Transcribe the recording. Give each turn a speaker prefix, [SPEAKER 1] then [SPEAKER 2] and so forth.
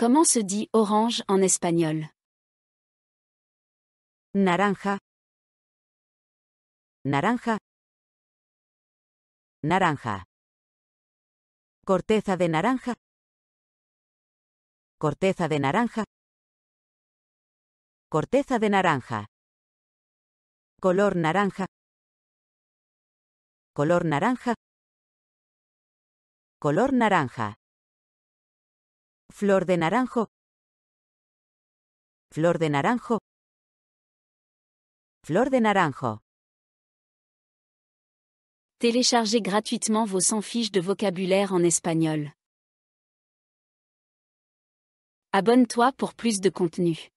[SPEAKER 1] Comment se dit orange en español? Naranja. Naranja. Naranja. Corteza de naranja. Corteza de naranja. Corteza de naranja. Color naranja. Color naranja. Color naranja. flor de naranjo, flor de naranjo, flor de naranjo. Téléchargez gratuitement vos 100 fiches de vocabulaire en espagnol. Abonne-toi pour plus de contenu.